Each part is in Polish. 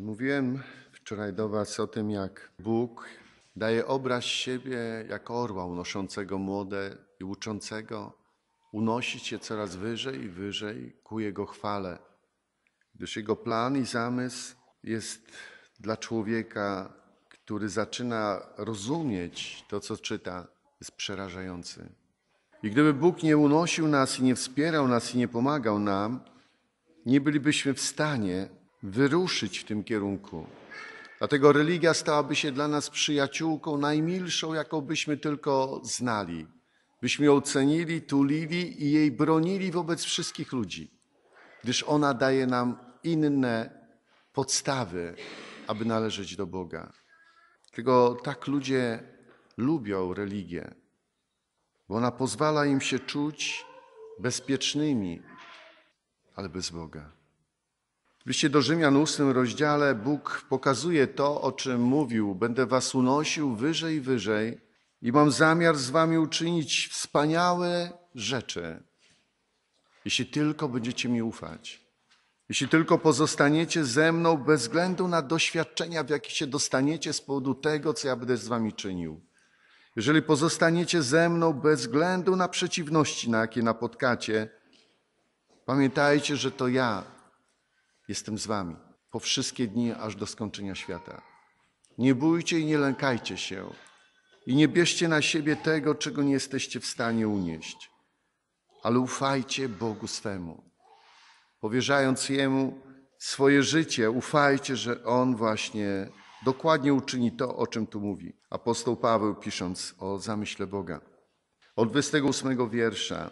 Mówiłem wczoraj do Was o tym, jak Bóg daje obraz siebie jako orła unoszącego młode i uczącego unosić się coraz wyżej i wyżej ku Jego chwale, gdyż Jego plan i zamysł jest dla człowieka, który zaczyna rozumieć to, co czyta, jest przerażający. I gdyby Bóg nie unosił nas i nie wspierał nas i nie pomagał nam, nie bylibyśmy w stanie wyruszyć w tym kierunku. Dlatego religia stałaby się dla nas przyjaciółką najmilszą, jaką byśmy tylko znali. Byśmy ją cenili, tulili i jej bronili wobec wszystkich ludzi, gdyż ona daje nam inne podstawy, aby należeć do Boga. Tylko tak ludzie lubią religię, bo ona pozwala im się czuć bezpiecznymi, ale bez Boga. W liście do Rzymian 8 rozdziale Bóg pokazuje to, o czym mówił. Będę was unosił wyżej i wyżej i mam zamiar z wami uczynić wspaniałe rzeczy, jeśli tylko będziecie mi ufać. Jeśli tylko pozostaniecie ze mną bez względu na doświadczenia, w jakie się dostaniecie z powodu tego, co ja będę z wami czynił. Jeżeli pozostaniecie ze mną bez względu na przeciwności, na jakie napotkacie, pamiętajcie, że to ja Jestem z wami po wszystkie dni aż do skończenia świata. Nie bójcie i nie lękajcie się. I nie bierzcie na siebie tego, czego nie jesteście w stanie unieść. Ale ufajcie Bogu swemu. Powierzając Jemu swoje życie, ufajcie, że On właśnie dokładnie uczyni to, o czym tu mówi apostoł Paweł, pisząc o zamyśle Boga. Od 28 wiersza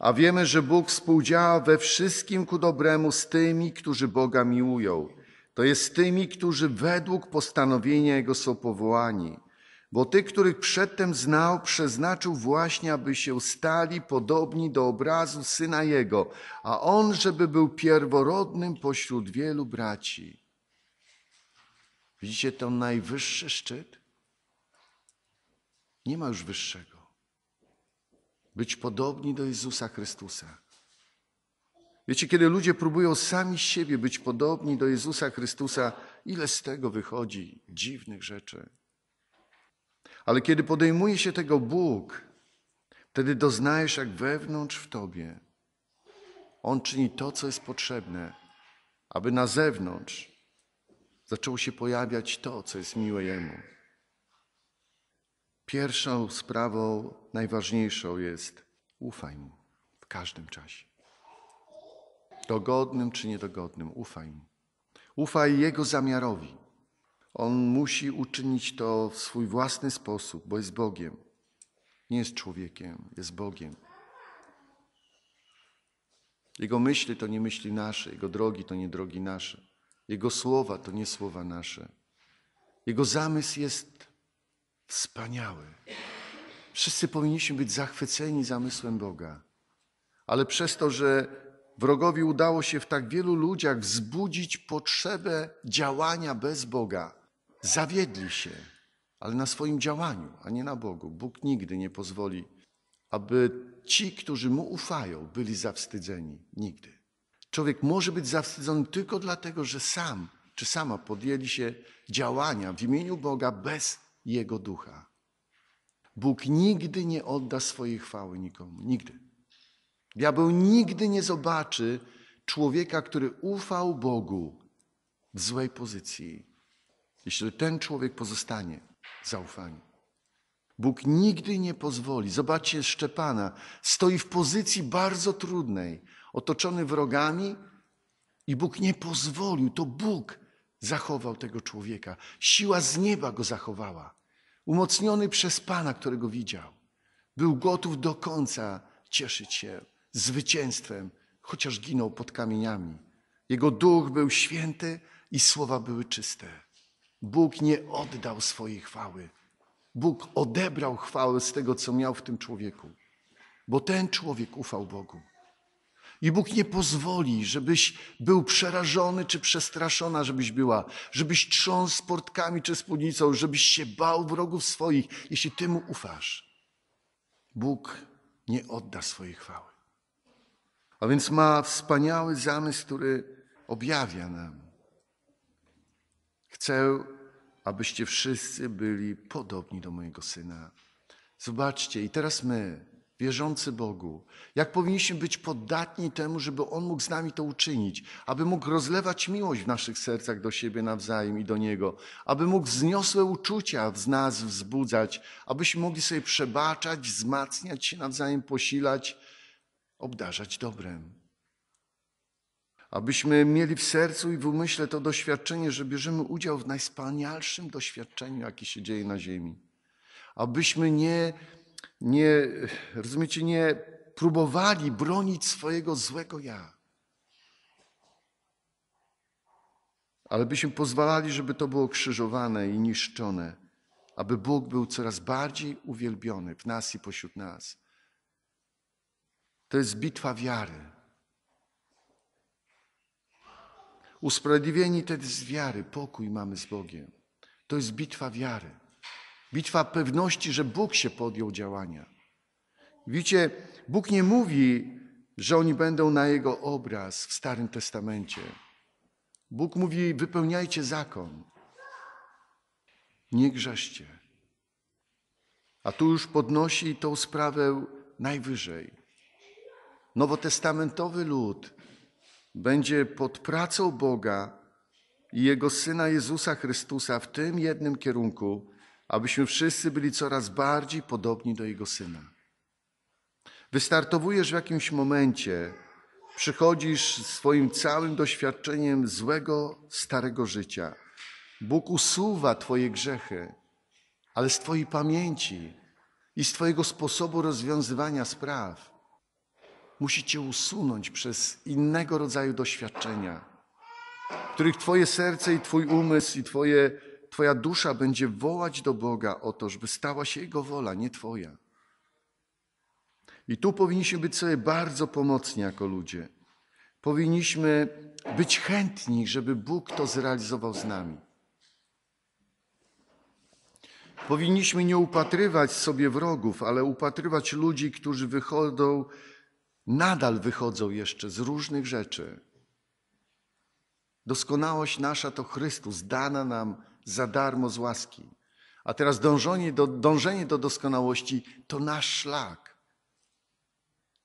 a wiemy, że Bóg współdziała we wszystkim ku dobremu z tymi, którzy Boga miłują. To jest z tymi, którzy według postanowienia Jego są powołani. Bo tych, których przedtem znał, przeznaczył właśnie, aby się stali podobni do obrazu syna Jego, a on, żeby był pierworodnym pośród wielu braci. Widzicie ten najwyższy szczyt? Nie ma już wyższego być podobni do Jezusa Chrystusa. Wiecie, kiedy ludzie próbują sami siebie być podobni do Jezusa Chrystusa, ile z tego wychodzi dziwnych rzeczy. Ale kiedy podejmuje się tego Bóg, wtedy doznajesz, jak wewnątrz w tobie On czyni to, co jest potrzebne, aby na zewnątrz zaczęło się pojawiać to, co jest miłe Jemu. Pierwszą sprawą, najważniejszą jest ufaj Mu w każdym czasie. Dogodnym czy niedogodnym, ufaj Mu. Ufaj Jego zamiarowi. On musi uczynić to w swój własny sposób, bo jest Bogiem. Nie jest człowiekiem, jest Bogiem. Jego myśli to nie myśli nasze, Jego drogi to nie drogi nasze, Jego słowa to nie słowa nasze. Jego zamysł jest wspaniały. Wszyscy powinniśmy być zachwyceni zamysłem Boga. Ale przez to, że wrogowi udało się w tak wielu ludziach wzbudzić potrzebę działania bez Boga, zawiedli się, ale na swoim działaniu, a nie na Bogu. Bóg nigdy nie pozwoli, aby ci, którzy mu ufają, byli zawstydzeni. Nigdy. Człowiek może być zawstydzony tylko dlatego, że sam czy sama podjęli się działania w imieniu Boga bez jego ducha. Bóg nigdy nie odda swojej chwały nikomu. Nigdy. Diabeł nigdy nie zobaczy człowieka, który ufał Bogu w złej pozycji, jeśli ten człowiek pozostanie zaufany. Bóg nigdy nie pozwoli. Zobaczcie Szczepana. Stoi w pozycji bardzo trudnej, otoczony wrogami i Bóg nie pozwolił. To Bóg zachował tego człowieka. Siła z nieba go zachowała umocniony przez Pana, którego widział. Był gotów do końca cieszyć się zwycięstwem, chociaż ginął pod kamieniami. Jego duch był święty i słowa były czyste. Bóg nie oddał swojej chwały. Bóg odebrał chwałę z tego, co miał w tym człowieku, bo ten człowiek ufał Bogu. I Bóg nie pozwoli, żebyś był przerażony czy przestraszona, żebyś była, żebyś trząsł portkami czy spódnicą, żebyś się bał wrogów swoich, jeśli Ty Mu ufasz. Bóg nie odda swojej chwały. A więc ma wspaniały zamysł, który objawia nam. Chcę, abyście wszyscy byli podobni do mojego syna. Zobaczcie, i teraz my, wierzący Bogu, jak powinniśmy być podatni temu, żeby On mógł z nami to uczynić, aby mógł rozlewać miłość w naszych sercach do siebie nawzajem i do Niego, aby mógł wzniosłe uczucia w nas wzbudzać, abyśmy mogli sobie przebaczać, wzmacniać się nawzajem, posilać, obdarzać dobrem. Abyśmy mieli w sercu i w umyśle to doświadczenie, że bierzemy udział w najspanialszym doświadczeniu, jakie się dzieje na Ziemi. Abyśmy nie nie, rozumiecie, nie próbowali bronić swojego złego ja. Ale byśmy pozwalali, żeby to było krzyżowane i niszczone, aby Bóg był coraz bardziej uwielbiony w nas i pośród nas. To jest bitwa wiary. Usprawiedliwieni tedy z wiary, pokój mamy z Bogiem. To jest bitwa wiary. Bitwa pewności, że Bóg się podjął działania. Widzicie, Bóg nie mówi, że oni będą na Jego obraz w Starym Testamencie. Bóg mówi, wypełniajcie zakon. Nie grzeszcie. A tu już podnosi tą sprawę najwyżej. Nowotestamentowy lud będzie pod pracą Boga i Jego Syna Jezusa Chrystusa w tym jednym kierunku, abyśmy wszyscy byli coraz bardziej podobni do Jego Syna. Wystartowujesz w jakimś momencie, przychodzisz swoim całym doświadczeniem złego, starego życia. Bóg usuwa Twoje grzechy, ale z Twojej pamięci i z Twojego sposobu rozwiązywania spraw. Musi Cię usunąć przez innego rodzaju doświadczenia, w których Twoje serce i Twój umysł i Twoje Twoja dusza będzie wołać do Boga o to, żeby stała się Jego wola, nie Twoja. I tu powinniśmy być sobie bardzo pomocni jako ludzie. Powinniśmy być chętni, żeby Bóg to zrealizował z nami. Powinniśmy nie upatrywać sobie wrogów, ale upatrywać ludzi, którzy wychodzą, nadal wychodzą jeszcze z różnych rzeczy. Doskonałość nasza to Chrystus, dana nam za darmo z łaski. A teraz dążenie do, dążenie do doskonałości to nasz szlak,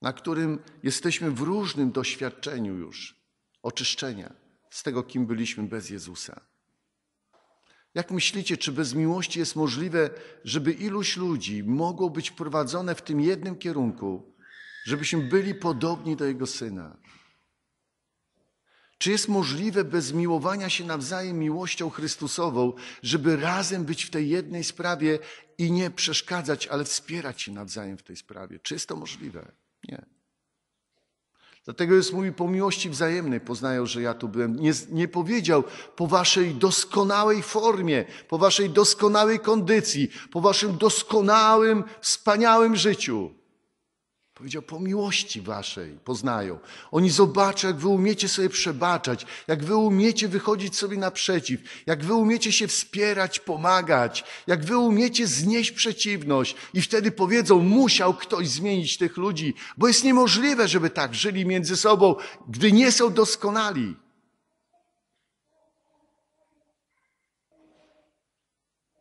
na którym jesteśmy w różnym doświadczeniu już oczyszczenia z tego, kim byliśmy bez Jezusa. Jak myślicie, czy bez miłości jest możliwe, żeby iluś ludzi mogło być prowadzone w tym jednym kierunku, żebyśmy byli podobni do Jego Syna? Czy jest możliwe bez miłowania się nawzajem miłością Chrystusową, żeby razem być w tej jednej sprawie i nie przeszkadzać, ale wspierać się nawzajem w tej sprawie? Czy jest to możliwe? Nie. Dlatego jest mówi, po miłości wzajemnej poznają, że ja tu byłem. Nie, nie powiedział po waszej doskonałej formie, po waszej doskonałej kondycji, po waszym doskonałym, wspaniałym życiu. Powiedział, po miłości waszej poznają. Oni zobaczą, jak wy umiecie sobie przebaczać, jak wy umiecie wychodzić sobie naprzeciw, jak wy umiecie się wspierać, pomagać, jak wy umiecie znieść przeciwność. I wtedy powiedzą, musiał ktoś zmienić tych ludzi, bo jest niemożliwe, żeby tak żyli między sobą, gdy nie są doskonali.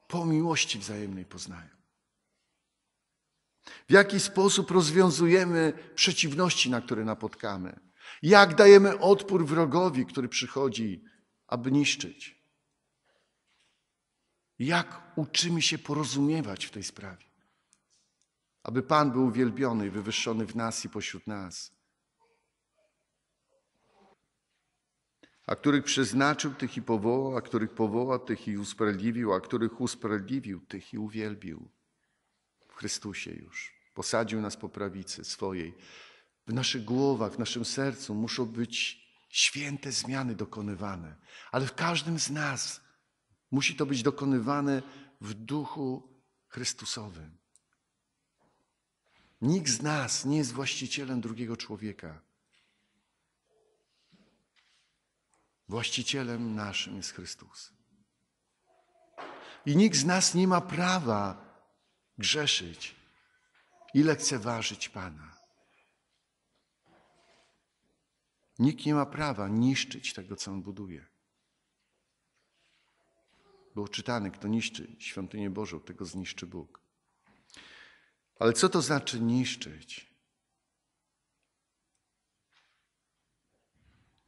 Po miłości wzajemnej poznają. W jaki sposób rozwiązujemy przeciwności, na które napotkamy? Jak dajemy odpór wrogowi, który przychodzi, aby niszczyć? Jak uczymy się porozumiewać w tej sprawie? Aby Pan był uwielbiony i wywyższony w nas i pośród nas. a których przeznaczył, tych i powołał, a których powołał, tych i usprawiedliwił, a których usprawiedliwił, tych i uwielbił w Chrystusie już. Posadził nas po prawicy swojej. W naszych głowach, w naszym sercu muszą być święte zmiany dokonywane, ale w każdym z nas musi to być dokonywane w duchu Chrystusowym. Nikt z nas nie jest właścicielem drugiego człowieka. Właścicielem naszym jest Chrystus. I nikt z nas nie ma prawa grzeszyć i lekceważyć Pana. Nikt nie ma prawa niszczyć tego, co on buduje. Było czytane, kto niszczy świątynię Bożą, tego zniszczy Bóg. Ale co to znaczy niszczyć?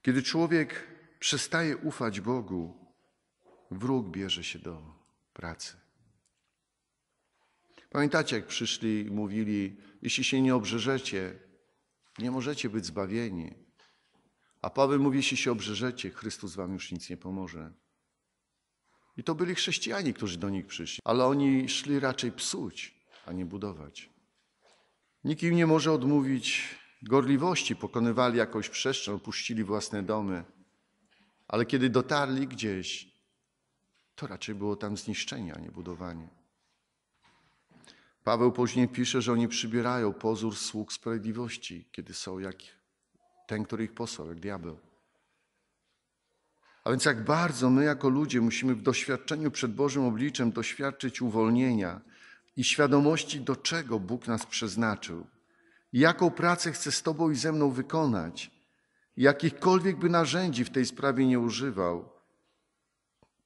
Kiedy człowiek przestaje ufać Bogu, wróg bierze się do pracy. Pamiętacie, jak przyszli i mówili, jeśli się nie obrzeżecie, nie możecie być zbawieni. A Paweł mówi, jeśli się obrzeżecie, Chrystus wam już nic nie pomoże. I to byli chrześcijanie, którzy do nich przyszli, ale oni szli raczej psuć, a nie budować. Nikt im nie może odmówić gorliwości, pokonywali jakąś przestrzeń, opuścili własne domy, ale kiedy dotarli gdzieś, to raczej było tam zniszczenie, a nie budowanie. Paweł później pisze, że oni przybierają pozór sług sprawiedliwości, kiedy są jak ten, który ich posłał, jak diabeł. A więc jak bardzo my jako ludzie musimy w doświadczeniu przed Bożym obliczem doświadczyć uwolnienia i świadomości, do czego Bóg nas przeznaczył, jaką pracę chce z Tobą i ze mną wykonać, jakichkolwiek by narzędzi w tej sprawie nie używał –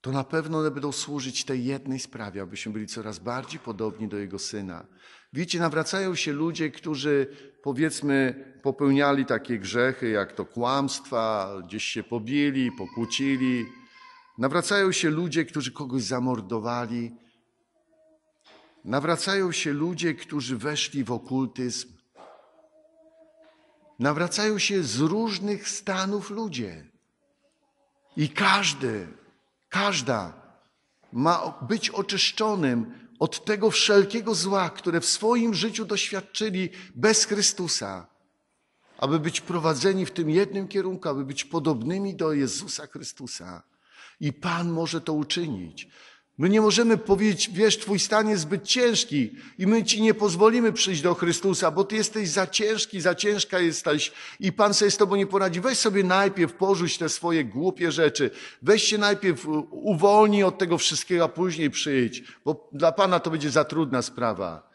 to na pewno one będą służyć tej jednej sprawie, abyśmy byli coraz bardziej podobni do Jego Syna. Widzicie, nawracają się ludzie, którzy powiedzmy popełniali takie grzechy, jak to kłamstwa, gdzieś się pobili, pokłócili. Nawracają się ludzie, którzy kogoś zamordowali. Nawracają się ludzie, którzy weszli w okultyzm. Nawracają się z różnych stanów ludzie. I każdy Każda ma być oczyszczonym od tego wszelkiego zła, które w swoim życiu doświadczyli bez Chrystusa, aby być prowadzeni w tym jednym kierunku, aby być podobnymi do Jezusa Chrystusa. I Pan może to uczynić. My nie możemy powiedzieć, wiesz, Twój stan jest zbyt ciężki i my Ci nie pozwolimy przyjść do Chrystusa, bo Ty jesteś za ciężki, za ciężka jesteś i Pan sobie z Tobą nie poradzi. Weź sobie najpierw, porzuć te swoje głupie rzeczy. Weź się najpierw, uwolnij od tego wszystkiego, a później przyjdź, bo dla Pana to będzie za trudna sprawa.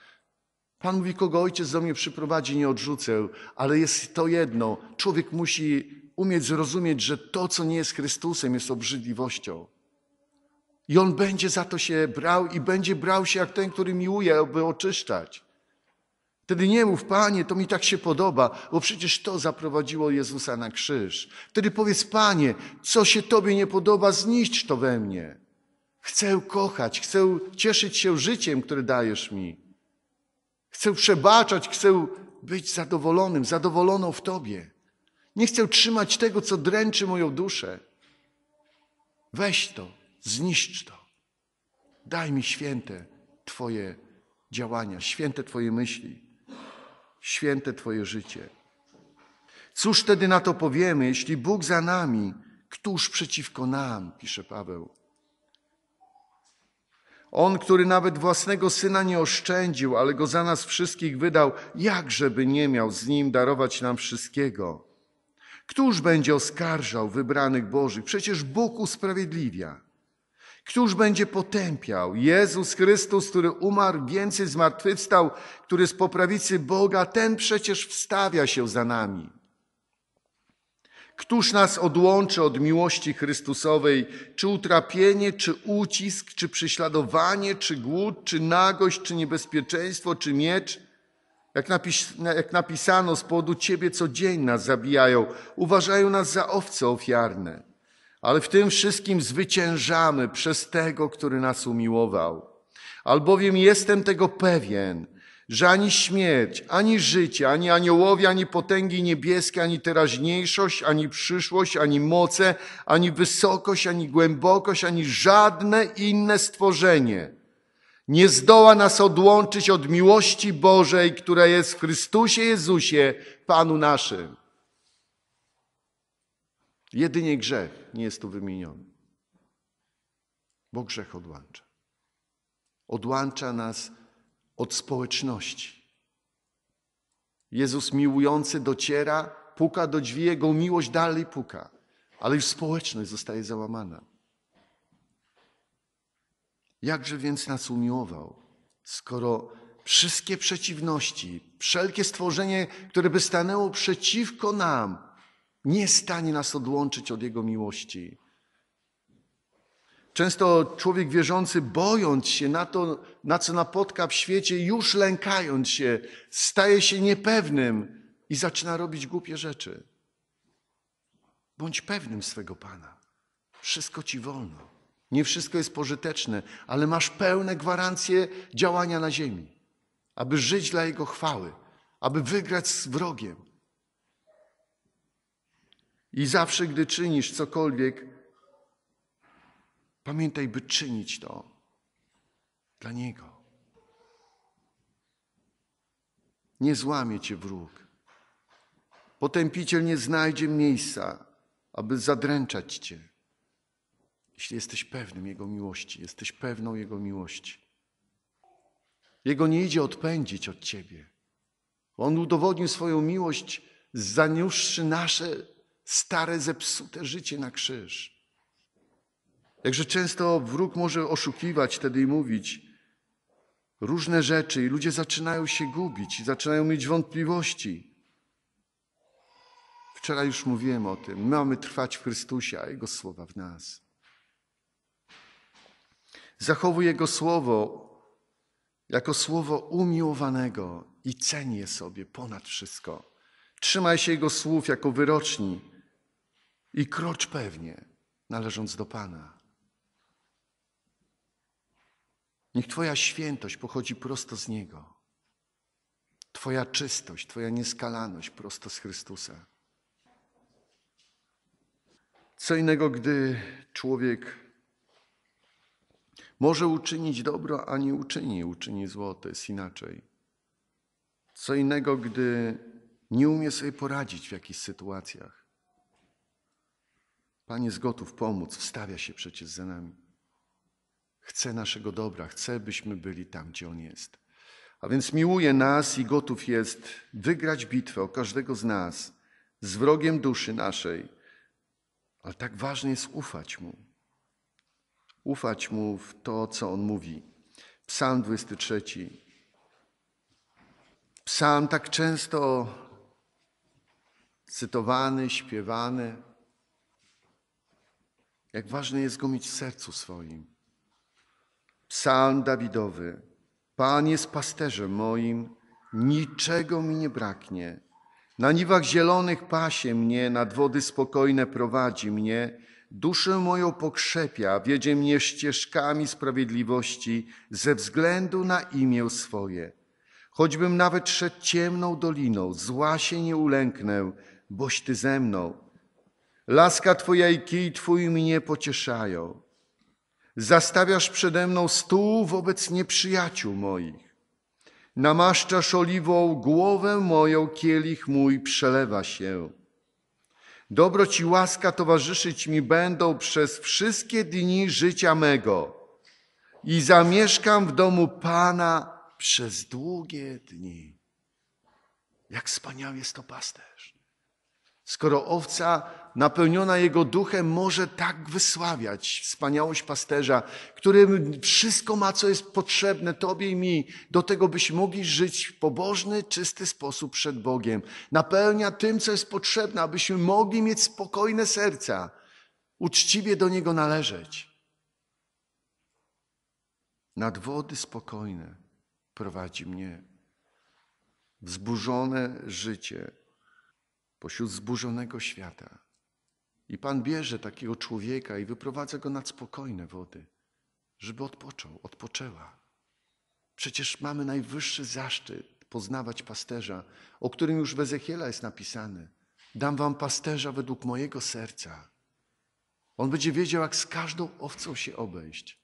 Pan mówi, kogo ojciec do mnie przyprowadzi, nie odrzucę, ale jest to jedno. Człowiek musi umieć zrozumieć, że to, co nie jest Chrystusem, jest obrzydliwością. I on będzie za to się brał i będzie brał się jak ten, który miłuje, aby oczyszczać. Wtedy nie mów, Panie, to mi tak się podoba, bo przecież to zaprowadziło Jezusa na krzyż. Wtedy powiedz, Panie, co się Tobie nie podoba, zniszcz to we mnie. Chcę kochać, chcę cieszyć się życiem, które dajesz mi. Chcę przebaczać, chcę być zadowolonym, zadowoloną w Tobie. Nie chcę trzymać tego, co dręczy moją duszę. Weź to. Zniszcz to. Daj mi święte Twoje działania, święte Twoje myśli, święte Twoje życie. Cóż wtedy na to powiemy, jeśli Bóg za nami, któż przeciwko nam, pisze Paweł. On, który nawet własnego syna nie oszczędził, ale go za nas wszystkich wydał, jakżeby nie miał z nim darować nam wszystkiego? Któż będzie oskarżał wybranych Bożych? Przecież Bóg usprawiedliwia. Któż będzie potępiał? Jezus Chrystus, który umarł, więcej zmartwychwstał, który z po prawicy Boga, ten przecież wstawia się za nami. Któż nas odłączy od miłości Chrystusowej? Czy utrapienie, czy ucisk, czy prześladowanie, czy głód, czy nagość, czy niebezpieczeństwo, czy miecz? Jak, napis, jak napisano, z powodu Ciebie co dzień nas zabijają, uważają nas za owce ofiarne ale w tym wszystkim zwyciężamy przez tego, który nas umiłował. Albowiem jestem tego pewien, że ani śmierć, ani życie, ani aniołowie, ani potęgi niebieskie, ani teraźniejszość, ani przyszłość, ani moce, ani wysokość, ani głębokość, ani żadne inne stworzenie nie zdoła nas odłączyć od miłości Bożej, która jest w Chrystusie Jezusie, Panu naszym. Jedynie grzech nie jest tu wymieniony. Bo grzech odłącza. Odłącza nas od społeczności. Jezus miłujący dociera, puka do drzwi, Jego miłość dalej puka, ale już społeczność zostaje załamana. Jakże więc nas umiłował, skoro wszystkie przeciwności, wszelkie stworzenie, które by stanęło przeciwko nam, nie stanie nas odłączyć od Jego miłości. Często człowiek wierzący, bojąc się na to, na co napotka w świecie, już lękając się, staje się niepewnym i zaczyna robić głupie rzeczy. Bądź pewnym swego Pana. Wszystko ci wolno. Nie wszystko jest pożyteczne, ale masz pełne gwarancje działania na ziemi, aby żyć dla Jego chwały, aby wygrać z wrogiem i zawsze, gdy czynisz cokolwiek, pamiętaj, by czynić to dla Niego. Nie złamie cię wróg. Potępiciel nie znajdzie miejsca, aby zadręczać cię. Jeśli jesteś pewnym Jego miłości, jesteś pewną Jego miłości. Jego nie idzie odpędzić od ciebie. On udowodnił swoją miłość, zaniósłszy nasze stare, zepsute życie na krzyż. Jakże często wróg może oszukiwać wtedy i mówić różne rzeczy, i ludzie zaczynają się gubić, zaczynają mieć wątpliwości. Wczoraj już mówiłem o tym. My mamy trwać w Chrystusie, a Jego słowa w nas. Zachowuj Jego słowo jako słowo umiłowanego i ceni je sobie ponad wszystko. Trzymaj się Jego słów jako wyroczni i krocz pewnie, należąc do Pana. Niech Twoja świętość pochodzi prosto z Niego. Twoja czystość, Twoja nieskalaność prosto z Chrystusa. Co innego, gdy człowiek może uczynić dobro, a nie uczyni, uczyni zło, to jest inaczej. Co innego, gdy nie umie sobie poradzić w jakichś sytuacjach. Pan jest gotów pomóc, wstawia się przecież za nami. Chce naszego dobra, chce, byśmy byli tam, gdzie On jest. A więc miłuje nas i gotów jest wygrać bitwę o każdego z nas z wrogiem duszy naszej. Ale tak ważne jest ufać Mu. Ufać Mu w to, co On mówi. Psalm 23. Psalm tak często cytowany, śpiewany jak ważne jest go mieć w sercu swoim. Psalm Dawidowy. Pan jest pasterzem moim, niczego mi nie braknie. Na niwach zielonych pasie mnie, nad wody spokojne prowadzi mnie, duszę moją pokrzepia, wiedzie mnie ścieżkami sprawiedliwości ze względu na imię swoje. Choćbym nawet szedł ciemną doliną, zła się nie ulęknę, boś Ty ze mną. Laska Twoja i kij Twój mnie pocieszają. Zastawiasz przede mną stół wobec nieprzyjaciół moich. Namaszczasz oliwą głowę moją, kielich mój przelewa się. Dobroć i łaska towarzyszyć mi będą przez wszystkie dni życia mego i zamieszkam w domu Pana przez długie dni. Jak wspaniały jest to pasterz. Skoro owca napełniona Jego duchem, może tak wysławiać wspaniałość pasterza, który wszystko ma, co jest potrzebne Tobie i mi, do tego, byś mogli żyć w pobożny, czysty sposób przed Bogiem. Napełnia tym, co jest potrzebne, abyśmy mogli mieć spokojne serca, uczciwie do Niego należeć. Nad wody spokojne prowadzi mnie. Wzburzone życie pośród zburzonego świata. I Pan bierze takiego człowieka i wyprowadza go nad spokojne wody, żeby odpoczął, odpoczęła. Przecież mamy najwyższy zaszczyt poznawać pasterza, o którym już w Ezechiela jest napisane. Dam wam pasterza według mojego serca. On będzie wiedział, jak z każdą owcą się obejść.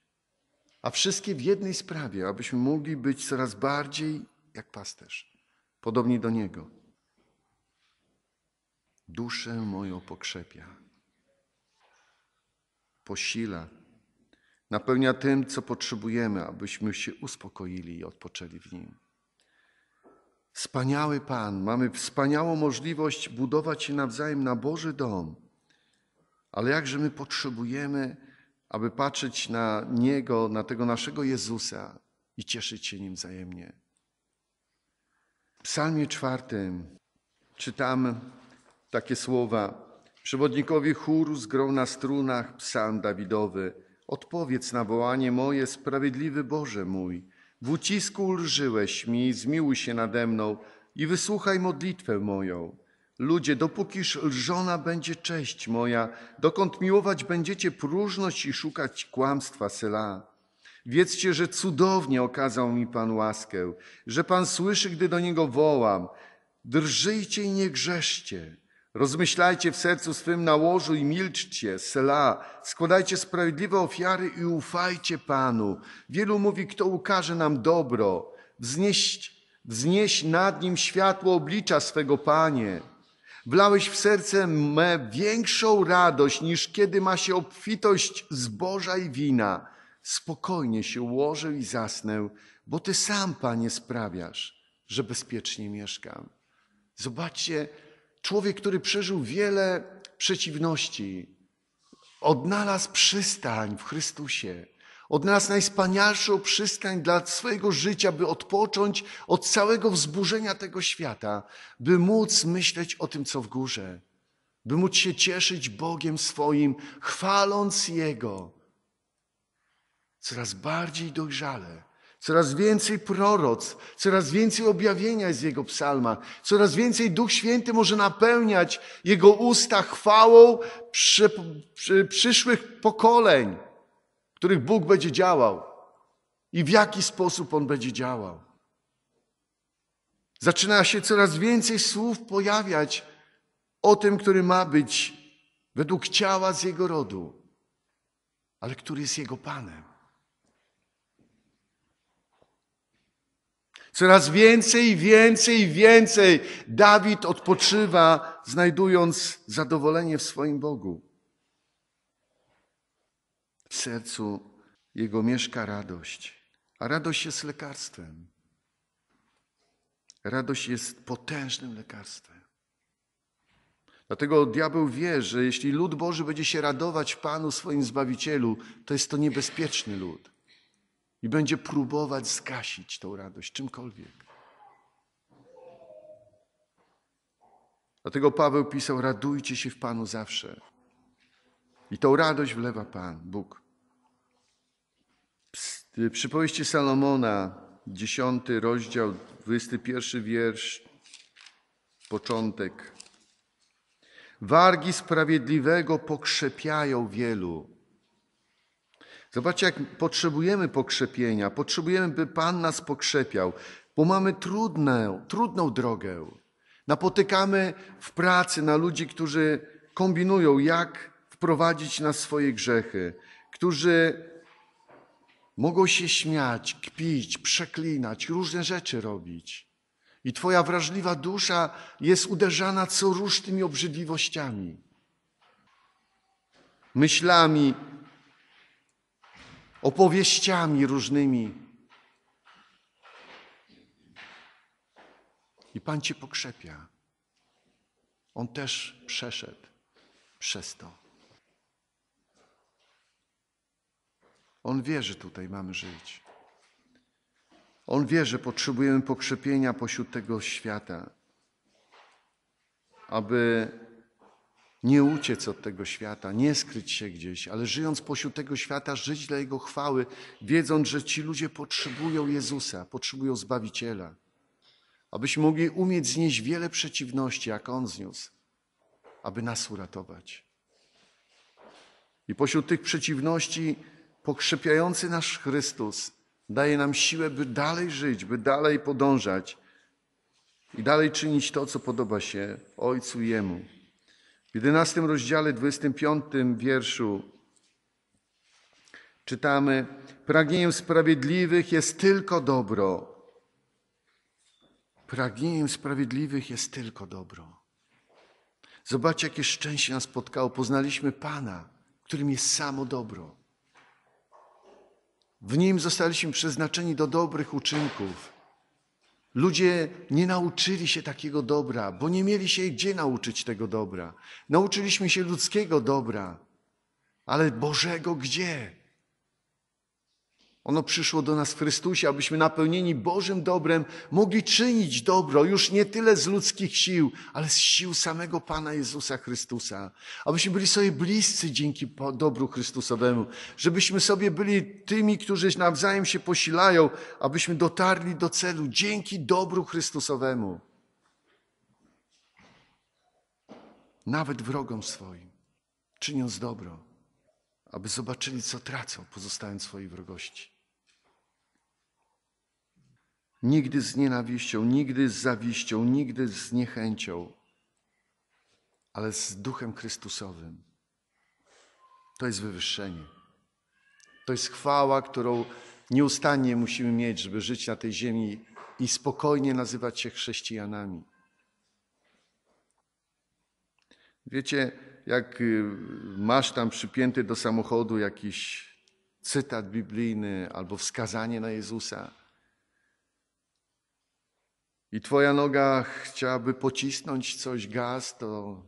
A wszystkie w jednej sprawie, abyśmy mogli być coraz bardziej jak pasterz, podobni do niego. Duszę moją pokrzepia posila, napełnia tym, co potrzebujemy, abyśmy się uspokoili i odpoczęli w Nim. Wspaniały Pan, mamy wspaniałą możliwość budować się nawzajem na Boży dom, ale jakże my potrzebujemy, aby patrzeć na Niego, na tego naszego Jezusa i cieszyć się Nim wzajemnie. W psalmie czwartym czytam takie słowa Przewodnikowi chóru z grą na strunach psalm Dawidowy. Odpowiedz na wołanie moje, sprawiedliwy Boże mój. W ucisku lżyłeś mi, zmiłuj się nade mną i wysłuchaj modlitwę moją. Ludzie, dopókiż lżona będzie cześć moja, dokąd miłować będziecie próżność i szukać kłamstwa syla. Wiedzcie, że cudownie okazał mi Pan łaskę, że Pan słyszy, gdy do Niego wołam. Drżyjcie i nie grzeszcie. Rozmyślajcie w sercu swym na łożu i milczcie, sela, składajcie sprawiedliwe ofiary i ufajcie Panu. Wielu mówi, kto ukaże nam dobro, wznieść, wznieś nad nim światło oblicza swego Panie. Wlałeś w serce me większą radość, niż kiedy ma się obfitość zboża i wina. Spokojnie się ułożę i zasnę, bo Ty sam, Panie, sprawiasz, że bezpiecznie mieszkam. Zobaczcie, człowiek, który przeżył wiele przeciwności, odnalazł przystań w Chrystusie. Odnalazł najspanialszą przystań dla swojego życia, by odpocząć od całego wzburzenia tego świata, by móc myśleć o tym, co w górze, by móc się cieszyć Bogiem swoim, chwaląc Jego coraz bardziej dojrzale Coraz więcej proroc, coraz więcej objawienia jest w Jego psalmach, coraz więcej Duch Święty może napełniać Jego usta chwałą przy, przy, przyszłych pokoleń, których Bóg będzie działał i w jaki sposób On będzie działał. Zaczyna się coraz więcej słów pojawiać o tym, który ma być według ciała z Jego rodu, ale który jest Jego Panem. Coraz więcej, więcej, więcej Dawid odpoczywa, znajdując zadowolenie w swoim Bogu. W sercu jego mieszka radość, a radość jest lekarstwem. Radość jest potężnym lekarstwem. Dlatego diabeł wie, że jeśli lud Boży będzie się radować Panu, swoim Zbawicielu, to jest to niebezpieczny lud i będzie próbować zgasić tą radość czymkolwiek. Dlatego Paweł pisał: Radujcie się w Panu zawsze. I tą radość wlewa Pan, Bóg. Przypowieści Salomona, dziesiąty rozdział, 21 wiersz, początek. Wargi sprawiedliwego pokrzepiają wielu, Zobaczcie, jak potrzebujemy pokrzepienia, potrzebujemy, by Pan nas pokrzepiał, bo mamy trudną, trudną drogę. Napotykamy w pracy na ludzi, którzy kombinują, jak wprowadzić nas swoje grzechy, którzy mogą się śmiać, kpić, przeklinać, różne rzeczy robić. I Twoja wrażliwa dusza jest uderzana co róż tymi obrzydliwościami. Myślami, opowieściami różnymi. I Pan Cię pokrzepia. On też przeszedł przez to. On wie, że tutaj mamy żyć. On wie, że potrzebujemy pokrzepienia pośród tego świata, aby nie uciec od tego świata, nie skryć się gdzieś, ale żyjąc pośród tego świata, żyć dla Jego chwały, wiedząc, że ci ludzie potrzebują Jezusa, potrzebują Zbawiciela. Abyśmy mogli umieć znieść wiele przeciwności, jak On zniósł, aby nas uratować. I pośród tych przeciwności pokrzepiający nasz Chrystus daje nam siłę, by dalej żyć, by dalej podążać i dalej czynić to, co podoba się Ojcu Jemu. W 11 rozdziale 25 wierszu czytamy: Pragnieniem sprawiedliwych jest tylko dobro. Pragnieniem sprawiedliwych jest tylko dobro. Zobaczcie, jakie szczęście nas spotkało. Poznaliśmy Pana, którym jest samo dobro. W nim zostaliśmy przeznaczeni do dobrych uczynków. Ludzie nie nauczyli się takiego dobra, bo nie mieli się gdzie nauczyć tego dobra. Nauczyliśmy się ludzkiego dobra, ale Bożego gdzie? Ono przyszło do nas w Chrystusie, abyśmy napełnieni Bożym dobrem mogli czynić dobro już nie tyle z ludzkich sił, ale z sił samego Pana Jezusa Chrystusa. Abyśmy byli sobie bliscy dzięki dobru Chrystusowemu. Żebyśmy sobie byli tymi, którzy nawzajem się posilają, abyśmy dotarli do celu dzięki dobru Chrystusowemu. Nawet wrogom swoim, czyniąc dobro, aby zobaczyli, co tracą, pozostając w swojej wrogości. Nigdy z nienawiścią, nigdy z zawiścią, nigdy z niechęcią, ale z duchem Chrystusowym. To jest wywyższenie. To jest chwała, którą nieustannie musimy mieć, żeby żyć na tej ziemi i spokojnie nazywać się chrześcijanami. Wiecie, jak y, masz tam przypięty do samochodu jakiś cytat biblijny albo wskazanie na Jezusa, i Twoja noga chciałaby pocisnąć coś, gaz, to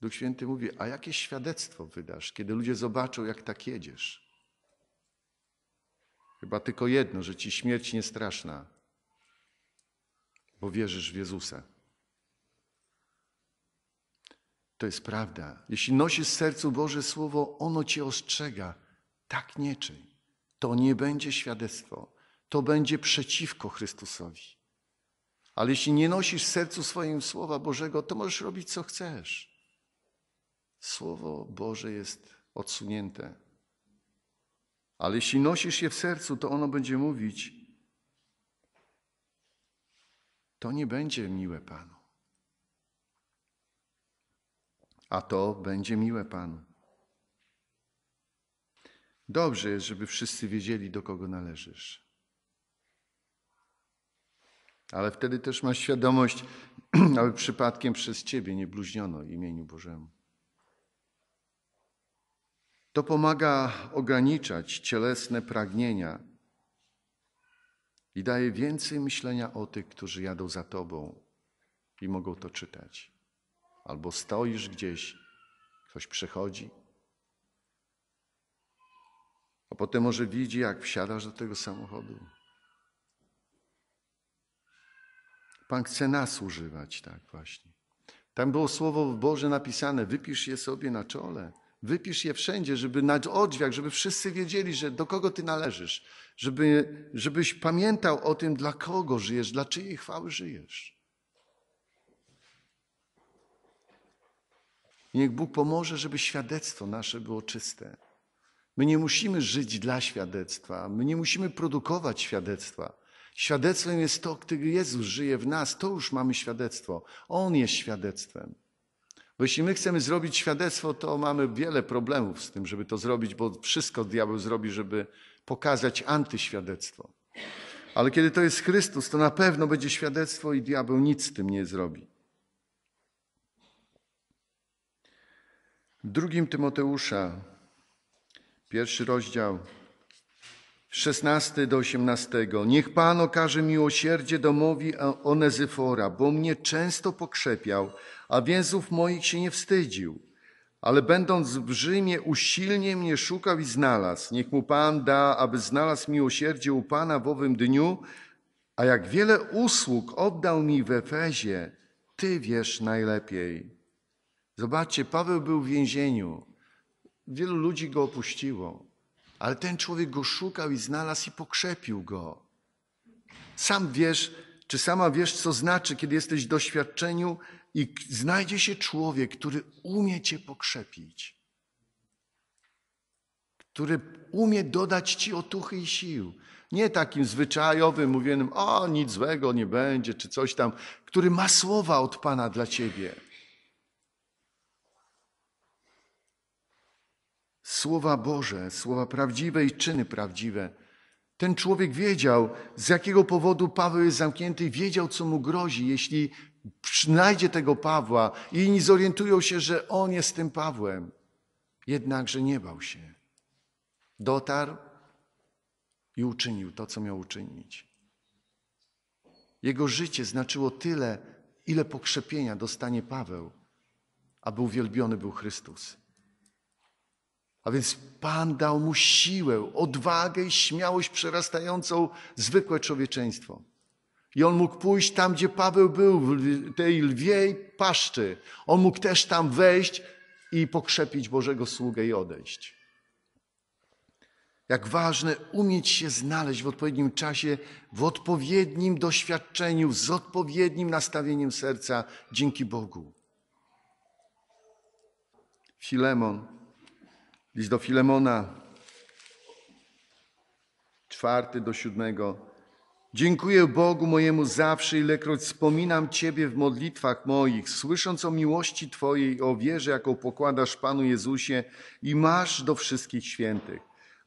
Duch Święty mówi: A jakie świadectwo wydasz, kiedy ludzie zobaczą, jak tak jedziesz? Chyba tylko jedno, że ci śmierć nie straszna, bo wierzysz w Jezusa. To jest prawda. Jeśli nosisz w sercu Boże Słowo, ono cię ostrzega. Tak nie czyń. To nie będzie świadectwo. To będzie przeciwko Chrystusowi. Ale jeśli nie nosisz w sercu swoim Słowa Bożego, to możesz robić, co chcesz. Słowo Boże jest odsunięte. Ale jeśli nosisz je w sercu, to ono będzie mówić, to nie będzie miłe Panu. A to będzie miłe Panu. Dobrze jest, żeby wszyscy wiedzieli, do kogo należysz. Ale wtedy też masz świadomość, aby przypadkiem przez Ciebie nie bluźniono imieniu Bożemu. To pomaga ograniczać cielesne pragnienia i daje więcej myślenia o tych, którzy jadą za Tobą i mogą to czytać. Albo stoisz gdzieś, ktoś przechodzi, a potem może widzi, jak wsiadasz do tego samochodu Pan chce nas używać, tak właśnie. Tam było słowo Boże napisane: wypisz je sobie na czole, wypisz je wszędzie, żeby na odźwiak, żeby wszyscy wiedzieli, że do kogo ty należysz, żeby, żebyś pamiętał o tym, dla kogo żyjesz, dla czyjej chwały żyjesz. niech Bóg pomoże, żeby świadectwo nasze było czyste. My nie musimy żyć dla świadectwa, my nie musimy produkować świadectwa. Świadectwem jest to, gdy Jezus żyje w nas, to już mamy świadectwo. On jest świadectwem. Bo jeśli my chcemy zrobić świadectwo, to mamy wiele problemów z tym, żeby to zrobić, bo wszystko diabeł zrobi, żeby pokazać antyświadectwo. Ale kiedy to jest Chrystus, to na pewno będzie świadectwo i diabeł nic z tym nie zrobi. W drugim Tymoteusza, pierwszy rozdział, 16 do 18. Niech Pan okaże miłosierdzie domowi Onezyfora, bo mnie często pokrzepiał, a więzów moich się nie wstydził. Ale będąc w Rzymie, usilnie mnie szukał i znalazł. Niech mu Pan da, aby znalazł miłosierdzie u Pana w owym dniu, a jak wiele usług oddał mi w Efezie, Ty wiesz najlepiej. Zobaczcie, Paweł był w więzieniu. Wielu ludzi go opuściło ale ten człowiek go szukał i znalazł i pokrzepił go. Sam wiesz, czy sama wiesz, co znaczy, kiedy jesteś w doświadczeniu i znajdzie się człowiek, który umie cię pokrzepić, który umie dodać ci otuchy i sił. Nie takim zwyczajowym, mówionym, o, nic złego nie będzie, czy coś tam, który ma słowa od Pana dla ciebie. słowa Boże, słowa prawdziwe i czyny prawdziwe. Ten człowiek wiedział, z jakiego powodu Paweł jest zamknięty, wiedział, co mu grozi, jeśli znajdzie tego Pawła i inni zorientują się, że on jest tym Pawłem. Jednakże nie bał się. Dotarł i uczynił to, co miał uczynić. Jego życie znaczyło tyle, ile pokrzepienia dostanie Paweł, aby uwielbiony był Chrystus. A więc Pan dał mu siłę, odwagę i śmiałość przerastającą zwykłe człowieczeństwo. I on mógł pójść tam, gdzie Paweł był, w tej lwiej paszczy. On mógł też tam wejść i pokrzepić Bożego sługę i odejść. Jak ważne umieć się znaleźć w odpowiednim czasie, w odpowiednim doświadczeniu, z odpowiednim nastawieniem serca dzięki Bogu. Filemon List do Filemona, czwarty do siódmego. Dziękuję Bogu mojemu zawsze, ilekroć wspominam Ciebie w modlitwach moich, słysząc o miłości Twojej, o wierze, jaką pokładasz Panu Jezusie i masz do wszystkich świętych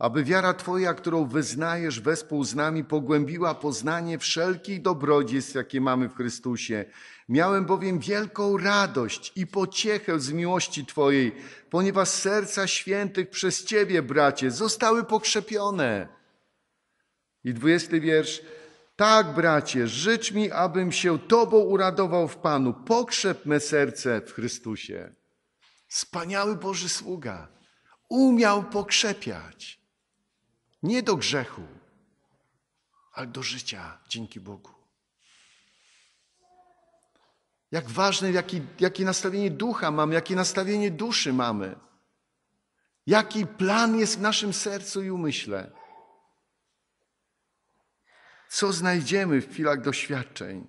aby wiara Twoja, którą wyznajesz wespół z nami, pogłębiła poznanie wszelkich dobrodziejstw, jakie mamy w Chrystusie. Miałem bowiem wielką radość i pociechę z miłości Twojej, ponieważ serca świętych przez Ciebie, bracie, zostały pokrzepione. I dwudziesty wiersz. Tak, bracie, życz mi, abym się Tobą uradował w Panu. Pokrzep me serce w Chrystusie. Wspaniały Boży sługa. Umiał pokrzepiać. Nie do grzechu, ale do życia dzięki Bogu. Jak ważne, jakie, jakie nastawienie ducha mamy, jakie nastawienie duszy mamy. Jaki plan jest w naszym sercu i umyśle. Co znajdziemy w chwilach doświadczeń.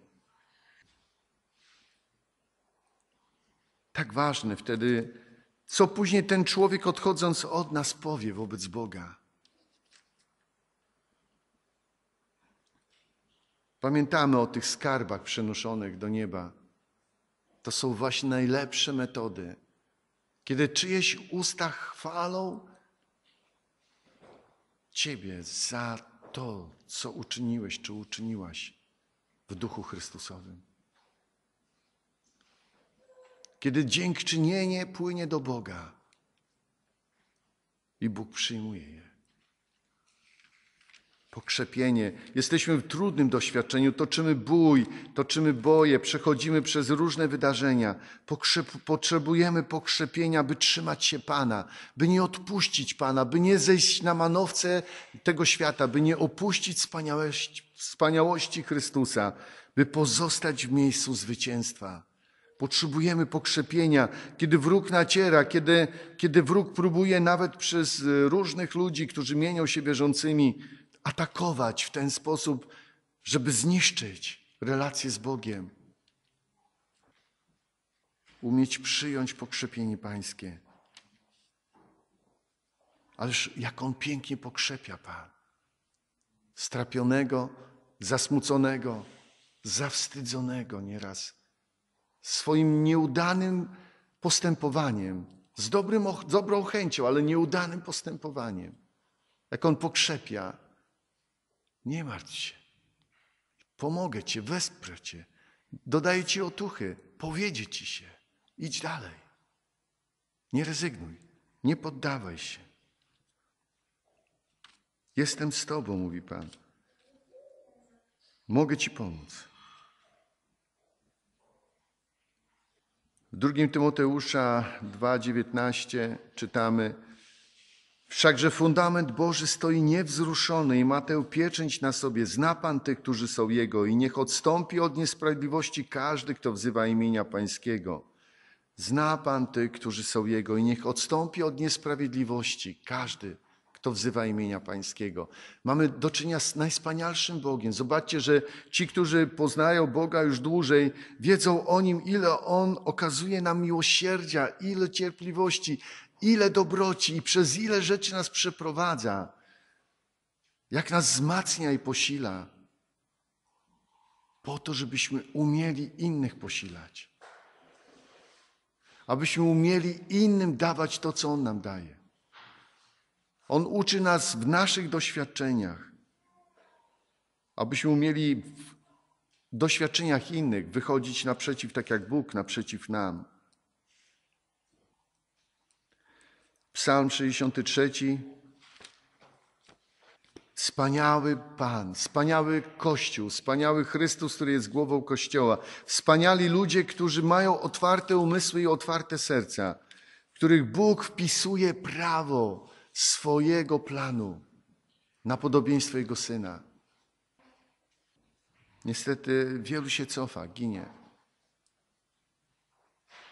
Tak ważne wtedy, co później ten człowiek odchodząc od nas powie wobec Boga. Pamiętamy o tych skarbach przenoszonych do nieba. To są właśnie najlepsze metody. Kiedy czyjeś usta chwalą Ciebie za to, co uczyniłeś czy uczyniłaś w duchu Chrystusowym. Kiedy dziękczynienie płynie do Boga i Bóg przyjmuje je pokrzepienie. Jesteśmy w trudnym doświadczeniu, toczymy bój, toczymy boje, przechodzimy przez różne wydarzenia. Pokrzep potrzebujemy pokrzepienia, by trzymać się Pana, by nie odpuścić Pana, by nie zejść na manowce tego świata, by nie opuścić wspaniałości, wspaniałości Chrystusa, by pozostać w miejscu zwycięstwa. Potrzebujemy pokrzepienia, kiedy wróg naciera, kiedy, kiedy wróg próbuje nawet przez e, różnych ludzi, którzy mienią się wierzącymi, atakować w ten sposób, żeby zniszczyć relację z Bogiem. Umieć przyjąć pokrzepienie Pańskie. Ależ jak On pięknie pokrzepia Pan. Strapionego, zasmuconego, zawstydzonego nieraz swoim nieudanym postępowaniem, z dobrym, dobrą chęcią, ale nieudanym postępowaniem. Jak on pokrzepia, nie martw się. Pomogę Cię, wesprę Cię. Dodaję Ci otuchy, powiedzie Ci się. Idź dalej. Nie rezygnuj, nie poddawaj się. Jestem z Tobą, mówi Pan. Mogę Ci pomóc. W 2 Tymoteusza 2,19 czytamy: Wszakże fundament Boży stoi niewzruszony i ma tę pieczęć na sobie. Zna Pan tych, którzy są Jego i niech odstąpi od niesprawiedliwości każdy, kto wzywa imienia Pańskiego. Zna Pan tych, którzy są Jego i niech odstąpi od niesprawiedliwości każdy, kto wzywa imienia Pańskiego. Mamy do czynienia z najspanialszym Bogiem. Zobaczcie, że ci, którzy poznają Boga już dłużej, wiedzą o Nim, ile On okazuje nam miłosierdzia, ile cierpliwości, ile dobroci i przez ile rzeczy nas przeprowadza, jak nas wzmacnia i posila, po to, żebyśmy umieli innych posilać, abyśmy umieli innym dawać to, co On nam daje. On uczy nas w naszych doświadczeniach, abyśmy umieli w doświadczeniach innych wychodzić naprzeciw, tak jak Bóg naprzeciw nam. Psalm 63. Wspaniały Pan, wspaniały Kościół, wspaniały Chrystus, który jest głową Kościoła, wspaniali ludzie, którzy mają otwarte umysły i otwarte serca, w których Bóg wpisuje prawo swojego planu na podobieństwo Jego Syna. Niestety wielu się cofa, ginie.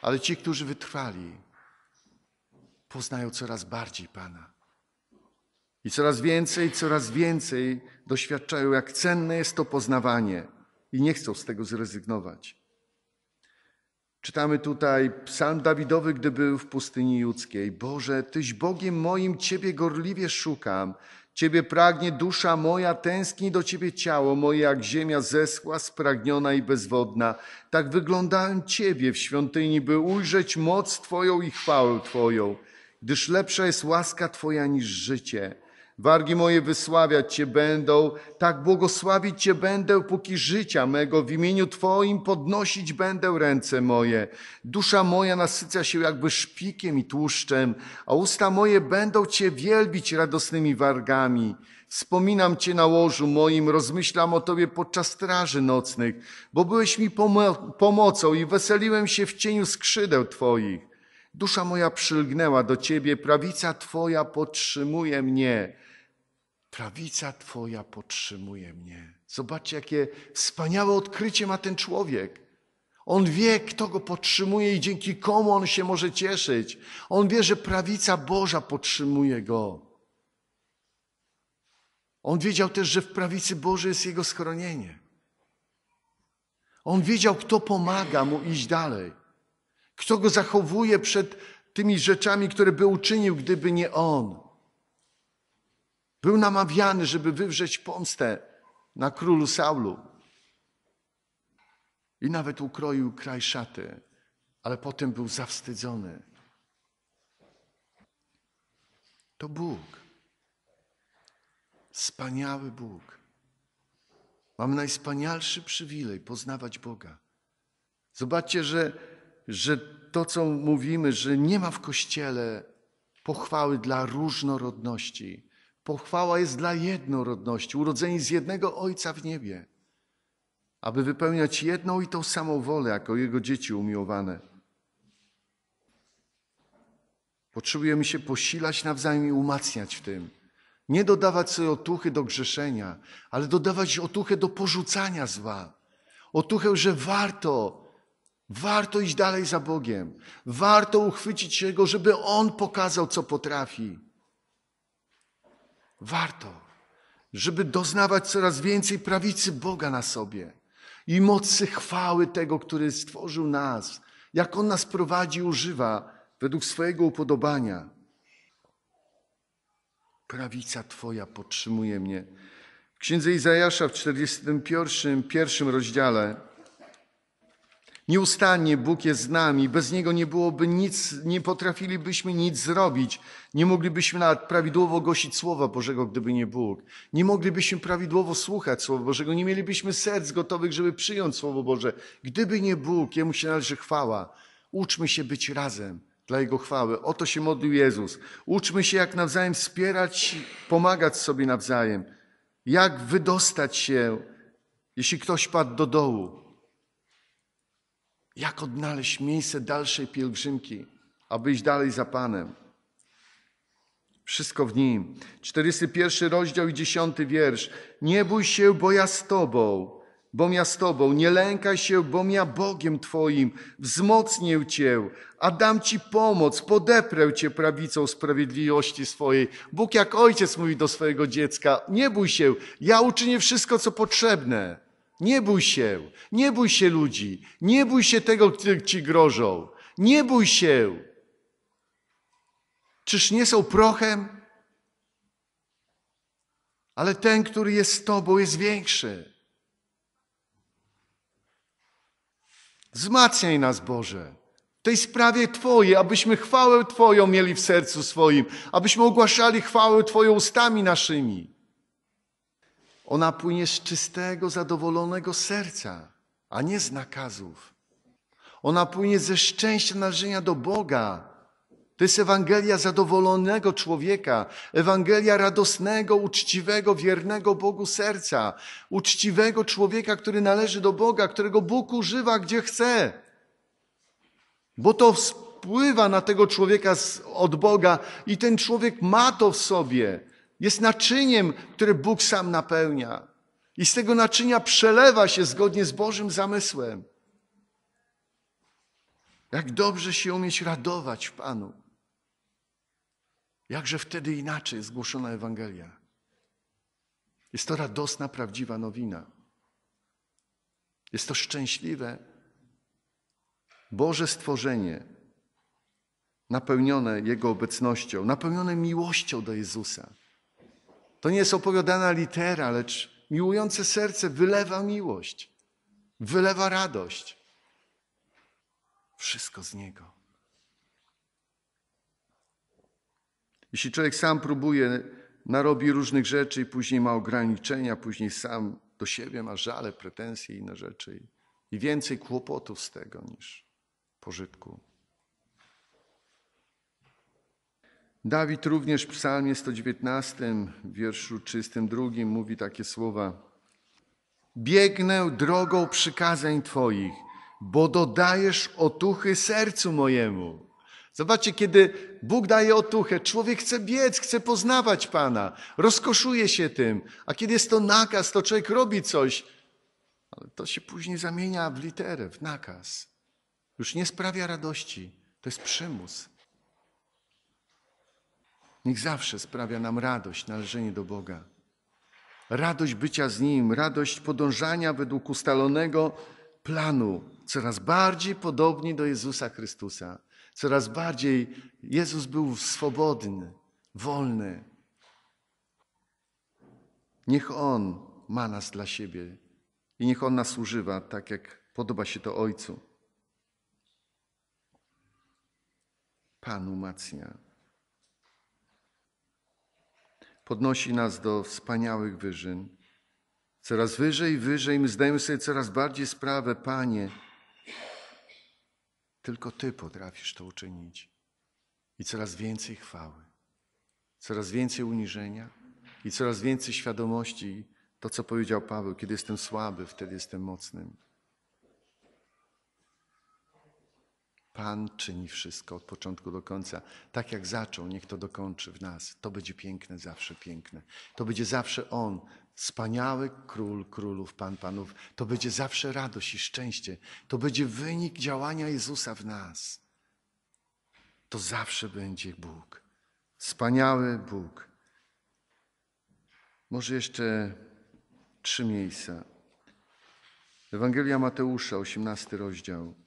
Ale ci, którzy wytrwali, poznają coraz bardziej Pana. I coraz więcej, coraz więcej doświadczają, jak cenne jest to poznawanie i nie chcą z tego zrezygnować. Czytamy tutaj psalm Dawidowy, gdy był w pustyni judzkiej. Boże, Tyś Bogiem moim, Ciebie gorliwie szukam. Ciebie pragnie dusza moja, tęskni do Ciebie ciało moje, jak ziemia zeschła, spragniona i bezwodna. Tak wyglądałem Ciebie w świątyni, by ujrzeć moc Twoją i chwałę Twoją gdyż lepsza jest łaska Twoja niż życie. Wargi moje wysławiać Cię będą, tak błogosławić Cię będę, póki życia mego w imieniu Twoim podnosić będę ręce moje. Dusza moja nasyca się jakby szpikiem i tłuszczem, a usta moje będą Cię wielbić radosnymi wargami. Wspominam Cię na łożu moim, rozmyślam o Tobie podczas straży nocnych, bo byłeś mi pomo pomocą i weseliłem się w cieniu skrzydeł Twoich. Dusza moja przylgnęła do Ciebie, prawica Twoja podtrzymuje mnie. Prawica Twoja podtrzymuje mnie. Zobaczcie, jakie wspaniałe odkrycie ma ten człowiek. On wie, kto go podtrzymuje i dzięki komu on się może cieszyć. On wie, że prawica Boża podtrzymuje go. On wiedział też, że w prawicy Bożej jest jego schronienie. On wiedział, kto pomaga mu iść dalej. Kto go zachowuje przed tymi rzeczami, które by uczynił, gdyby nie on? Był namawiany, żeby wywrzeć pomstę na królu Saulu. I nawet ukroił kraj szaty, ale potem był zawstydzony. To Bóg. Wspaniały Bóg. Mam najspanialszy przywilej poznawać Boga. Zobaczcie, że że to, co mówimy, że nie ma w Kościele pochwały dla różnorodności. Pochwała jest dla jednorodności, urodzeni z jednego Ojca w niebie, aby wypełniać jedną i tą samą wolę, jako Jego dzieci umiłowane. Potrzebujemy się posilać nawzajem i umacniać w tym. Nie dodawać sobie otuchy do grzeszenia, ale dodawać otuchę do porzucania zła. Otuchę, że warto Warto iść dalej za Bogiem. Warto uchwycić się Jego, żeby On pokazał, co potrafi. Warto, żeby doznawać coraz więcej prawicy Boga na sobie i mocy chwały tego, który stworzył nas, jak On nas prowadzi, używa według swojego upodobania. Prawica Twoja podtrzymuje mnie. W księdze Izajasza w 41 pierwszym rozdziale Nieustannie Bóg jest z nami, bez Niego nie byłoby nic, nie potrafilibyśmy nic zrobić, nie moglibyśmy nawet prawidłowo głosić Słowa Bożego, gdyby nie Bóg. Nie moglibyśmy prawidłowo słuchać Słowa Bożego, nie mielibyśmy serc gotowych, żeby przyjąć Słowo Boże. Gdyby nie Bóg, Jemu się należy chwała. Uczmy się być razem dla Jego chwały. Oto się modlił Jezus. Uczmy się, jak nawzajem wspierać, pomagać sobie nawzajem. Jak wydostać się, jeśli ktoś padł do dołu jak odnaleźć miejsce dalszej pielgrzymki, aby iść dalej za Panem? Wszystko w nim. 41 rozdział i 10 wiersz. Nie bój się, bo ja z Tobą, bo ja z Tobą. Nie lękaj się, bo ja Bogiem Twoim. Wzmocnię Cię, a dam Ci pomoc. Podeprę Cię prawicą sprawiedliwości swojej. Bóg jak ojciec mówi do swojego dziecka, nie bój się, ja uczynię wszystko, co potrzebne. Nie bój się, nie bój się ludzi, nie bój się tego, którzy ci grożą, nie bój się. Czyż nie są prochem? Ale ten, który jest z Tobą, jest większy. Wzmacniaj nas, Boże, w tej sprawie Twojej, abyśmy chwałę Twoją mieli w sercu swoim, abyśmy ogłaszali chwałę Twoją ustami naszymi. Ona płynie z czystego, zadowolonego serca, a nie z nakazów. Ona płynie ze szczęścia należenia do Boga. To jest Ewangelia zadowolonego człowieka, Ewangelia radosnego, uczciwego, wiernego Bogu serca, uczciwego człowieka, który należy do Boga, którego Bóg używa gdzie chce. Bo to spływa na tego człowieka od Boga i ten człowiek ma to w sobie. Jest naczyniem, które Bóg sam napełnia. I z tego naczynia przelewa się zgodnie z Bożym zamysłem. Jak dobrze się umieć radować w Panu. Jakże wtedy inaczej jest zgłoszona Ewangelia. Jest to radosna, prawdziwa nowina. Jest to szczęśliwe Boże stworzenie, napełnione Jego obecnością, napełnione miłością do Jezusa. To nie jest opowiadana litera, lecz miłujące serce wylewa miłość, wylewa radość. Wszystko z Niego. Jeśli człowiek sam próbuje, narobi różnych rzeczy i później ma ograniczenia, później sam do siebie ma żale, pretensje i inne rzeczy i więcej kłopotów z tego niż pożytku. Dawid również w Psalmie 119, wierszu 32 mówi takie słowa: Biegnę drogą przykazań Twoich, bo dodajesz otuchy sercu mojemu. Zobaczcie, kiedy Bóg daje otuchę, człowiek chce biec, chce poznawać Pana, rozkoszuje się tym, a kiedy jest to nakaz, to człowiek robi coś, ale to się później zamienia w literę, w nakaz. Już nie sprawia radości, to jest przymus. Niech zawsze sprawia nam radość należenie do Boga. Radość bycia z Nim, radość podążania według ustalonego planu, coraz bardziej podobni do Jezusa Chrystusa. Coraz bardziej Jezus był swobodny, wolny. Niech On ma nas dla siebie i niech On nas używa tak, jak podoba się to Ojcu. Panu Macja. podnosi nas do wspaniałych wyżyn. Coraz wyżej, wyżej, my zdajemy sobie coraz bardziej sprawę, Panie, tylko Ty potrafisz to uczynić. I coraz więcej chwały, coraz więcej uniżenia i coraz więcej świadomości, to co powiedział Paweł, kiedy jestem słaby, wtedy jestem mocnym. Pan czyni wszystko od początku do końca. Tak jak zaczął, niech to dokończy w nas. To będzie piękne, zawsze piękne. To będzie zawsze On, wspaniały król królów, pan panów. To będzie zawsze radość i szczęście. To będzie wynik działania Jezusa w nas. To zawsze będzie Bóg. Wspaniały Bóg. Może jeszcze trzy miejsca. Ewangelia Mateusza, 18 rozdział.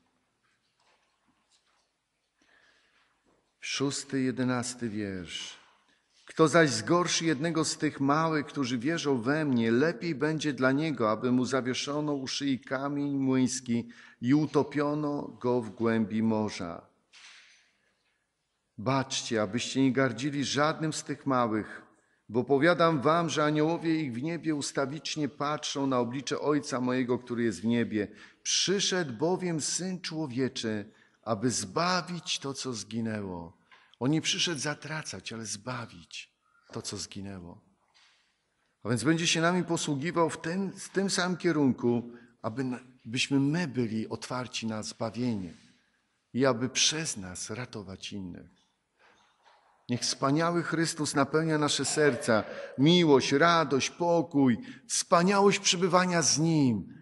szósty, jedenasty wiersz. Kto zaś zgorszy jednego z tych małych, którzy wierzą we mnie, lepiej będzie dla niego, aby mu zawieszono u szyi kamień młyński i utopiono go w głębi morza. Baczcie, abyście nie gardzili żadnym z tych małych, bo powiadam wam, że aniołowie ich w niebie ustawicznie patrzą na oblicze Ojca mojego, który jest w niebie. Przyszedł bowiem Syn Człowieczy, aby zbawić to, co zginęło. On nie przyszedł zatracać, ale zbawić to, co zginęło. A więc będzie się nami posługiwał w, ten, w tym samym kierunku, abyśmy my byli otwarci na zbawienie i aby przez nas ratować innych. Niech wspaniały Chrystus napełnia nasze serca miłość, radość, pokój, wspaniałość przebywania z Nim,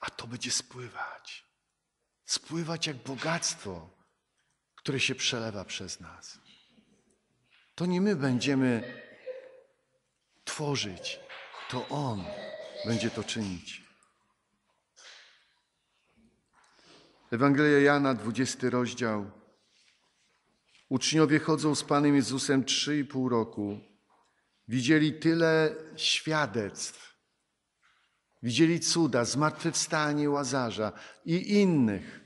a to będzie spływać spływać jak bogactwo, które się przelewa przez nas. To nie my będziemy tworzyć, to On będzie to czynić. Ewangelia Jana, 20 rozdział. Uczniowie chodzą z Panem Jezusem trzy i pół roku. Widzieli tyle świadectw. Widzieli cuda, zmartwychwstanie Łazarza i innych.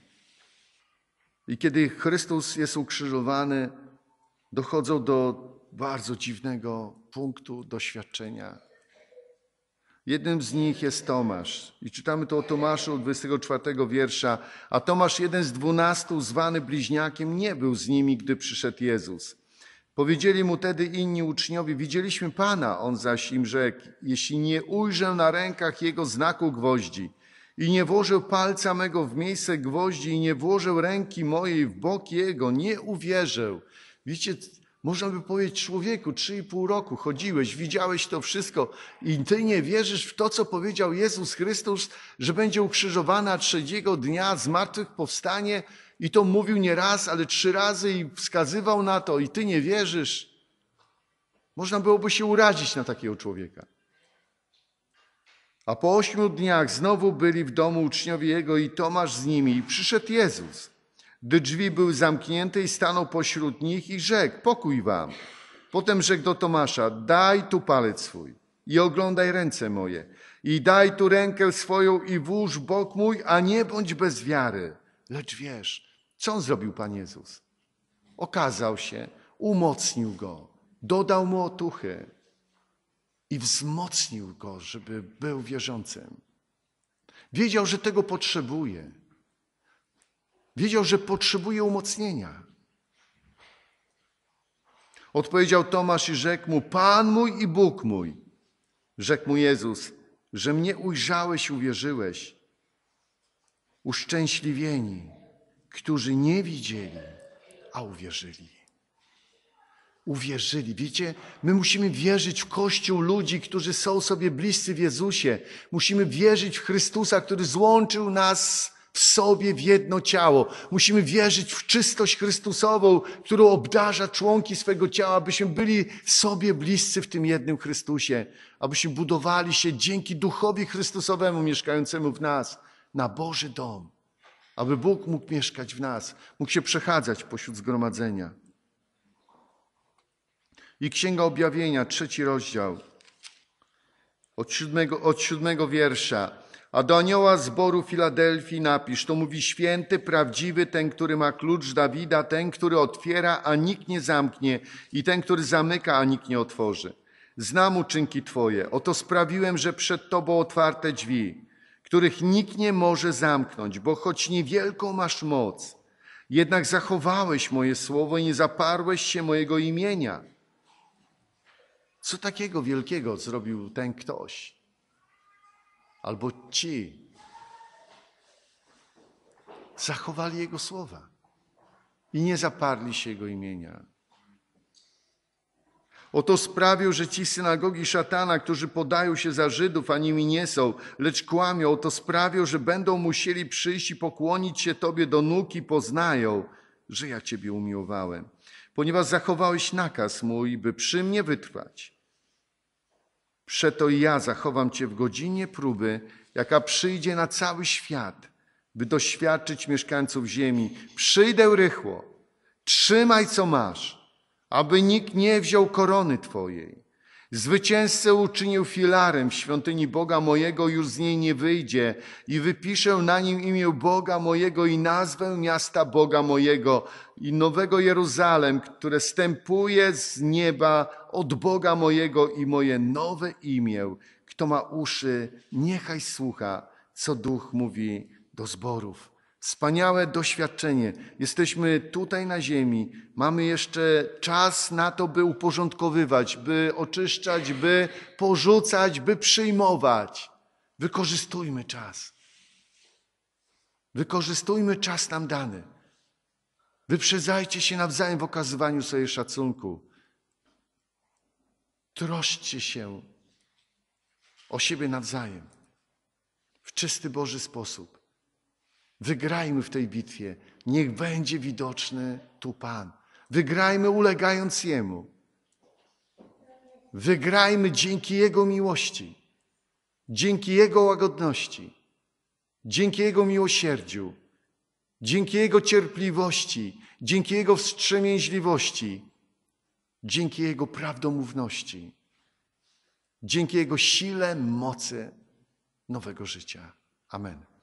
I kiedy Chrystus jest ukrzyżowany, dochodzą do bardzo dziwnego punktu doświadczenia. Jednym z nich jest Tomasz. I czytamy to o Tomaszu 24 wiersza. A Tomasz, jeden z dwunastu, zwany bliźniakiem, nie był z nimi, gdy przyszedł Jezus. Powiedzieli mu tedy inni uczniowie, widzieliśmy Pana, on zaś im rzekł, jeśli nie ujrzę na rękach Jego znaku gwoździ, i nie włożył palca mego w miejsce gwoździ i nie włożył ręki mojej w bok jego. Nie uwierzę. Widzicie, można by powiedzieć człowieku, trzy i pół roku chodziłeś, widziałeś to wszystko i ty nie wierzysz w to, co powiedział Jezus Chrystus, że będzie ukrzyżowana trzeciego dnia, zmartwychwstanie i to mówił nie raz, ale trzy razy i wskazywał na to i ty nie wierzysz. Można byłoby się urazić na takiego człowieka. A po ośmiu dniach znowu byli w domu uczniowie jego i Tomasz z nimi. I przyszedł Jezus, gdy drzwi były zamknięte i stanął pośród nich i rzekł, pokój wam. Potem rzekł do Tomasza, daj tu palec swój i oglądaj ręce moje i daj tu rękę swoją i włóż bok mój, a nie bądź bez wiary. Lecz wiesz, co on zrobił Pan Jezus? Okazał się, umocnił go, dodał mu otuchy i wzmocnił go, żeby był wierzącym. Wiedział, że tego potrzebuje. Wiedział, że potrzebuje umocnienia. Odpowiedział Tomasz i rzekł mu: Pan mój i Bóg mój. Rzekł mu Jezus, że mnie ujrzałeś, uwierzyłeś. Uszczęśliwieni, którzy nie widzieli, a uwierzyli uwierzyli. Widzicie, my musimy wierzyć w Kościół ludzi, którzy są sobie bliscy w Jezusie. Musimy wierzyć w Chrystusa, który złączył nas w sobie w jedno ciało. Musimy wierzyć w czystość Chrystusową, którą obdarza członki swego ciała, abyśmy byli sobie bliscy w tym jednym Chrystusie, abyśmy budowali się dzięki Duchowi Chrystusowemu mieszkającemu w nas na Boży dom, aby Bóg mógł mieszkać w nas, mógł się przechadzać pośród zgromadzenia. I Księga Objawienia, trzeci rozdział, od siódmego, od siódmego wiersza. A do anioła zboru Filadelfii napisz, to mówi święty, prawdziwy, ten, który ma klucz Dawida, ten, który otwiera, a nikt nie zamknie i ten, który zamyka, a nikt nie otworzy. Znam uczynki Twoje, oto sprawiłem, że przed Tobą otwarte drzwi, których nikt nie może zamknąć, bo choć niewielką masz moc, jednak zachowałeś moje słowo i nie zaparłeś się mojego imienia. Co takiego wielkiego zrobił ten ktoś? Albo ci. Zachowali Jego słowa i nie zaparli się Jego imienia. Oto sprawił, że ci synagogi szatana, którzy podają się za Żydów, a nimi nie są, lecz kłamią, oto sprawił, że będą musieli przyjść i pokłonić się Tobie do nóg i poznają, że ja Ciebie umiłowałem, ponieważ zachowałeś nakaz mój, by przy mnie wytrwać. Przeto ja zachowam Cię w godzinie próby, jaka przyjdzie na cały świat, by doświadczyć mieszkańców ziemi. Przyjdę rychło, trzymaj co masz, aby nikt nie wziął korony Twojej. Zwycięzcę uczynił filarem w świątyni Boga mojego, już z niej nie wyjdzie i wypiszę na nim imię Boga mojego i nazwę miasta Boga mojego i nowego Jeruzalem, które stępuje z nieba od Boga mojego i moje nowe imię. Kto ma uszy, niechaj słucha, co Duch mówi do zborów. Wspaniałe doświadczenie. Jesteśmy tutaj na ziemi. Mamy jeszcze czas na to, by uporządkowywać, by oczyszczać, by porzucać, by przyjmować. Wykorzystujmy czas. Wykorzystujmy czas nam dany. Wyprzedzajcie się nawzajem w okazywaniu sobie szacunku. Troszcie się o siebie nawzajem w czysty Boży sposób. Wygrajmy w tej bitwie. Niech będzie widoczny tu Pan. Wygrajmy ulegając Jemu. Wygrajmy dzięki Jego miłości, dzięki Jego łagodności, dzięki Jego miłosierdziu, dzięki Jego cierpliwości, dzięki Jego wstrzemięźliwości dzięki Jego prawdomówności, dzięki Jego sile, mocy nowego życia. Amen.